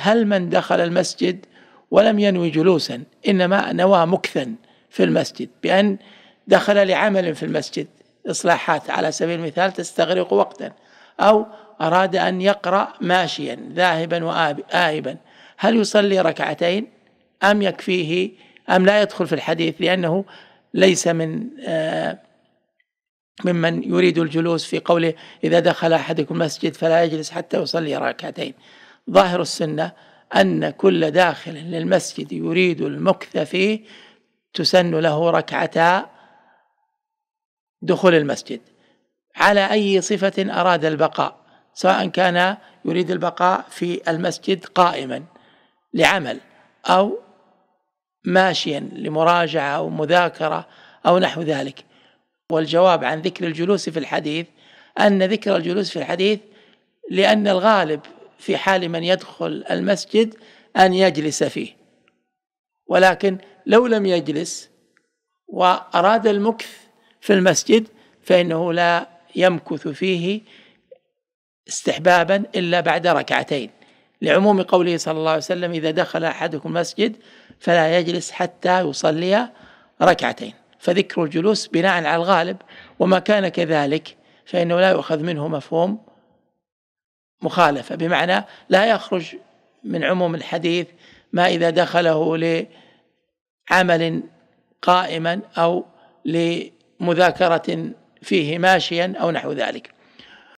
هل من دخل المسجد ولم ينوي جلوسا إنما نوى مكثا في المسجد بأن دخل لعمل في المسجد إصلاحات على سبيل المثال تستغرق وقتا أو أراد أن يقرأ ماشيا ذاهبا وآهبا هل يصلي ركعتين أم يكفيه أم لا يدخل في الحديث لأنه ليس من آه، ممن يريد الجلوس في قوله إذا دخل أحدكم المسجد فلا يجلس حتى يصلي ركعتين ظاهر السنة أن كل داخل للمسجد يريد المكث فيه تسن له ركعتا دخول المسجد على أي صفة أراد البقاء سواء كان يريد البقاء في المسجد قائما لعمل أو ماشيا لمراجعة أو مذاكرة أو نحو ذلك والجواب عن ذكر الجلوس في الحديث أن ذكر الجلوس في الحديث لأن الغالب في حال من يدخل المسجد أن يجلس فيه ولكن لو لم يجلس وأراد المكث في المسجد فإنه لا يمكث فيه استحبابا إلا بعد ركعتين لعموم قوله صلى الله عليه وسلم إذا دخل أحدكم المسجد فلا يجلس حتى يصلي ركعتين فذكر الجلوس بناء على الغالب وما كان كذلك فإنه لا يؤخذ منه مفهوم مخالفة بمعنى لا يخرج من عموم الحديث ما إذا دخله لعمل قائما أو لمذاكرة فيه ماشيا أو نحو ذلك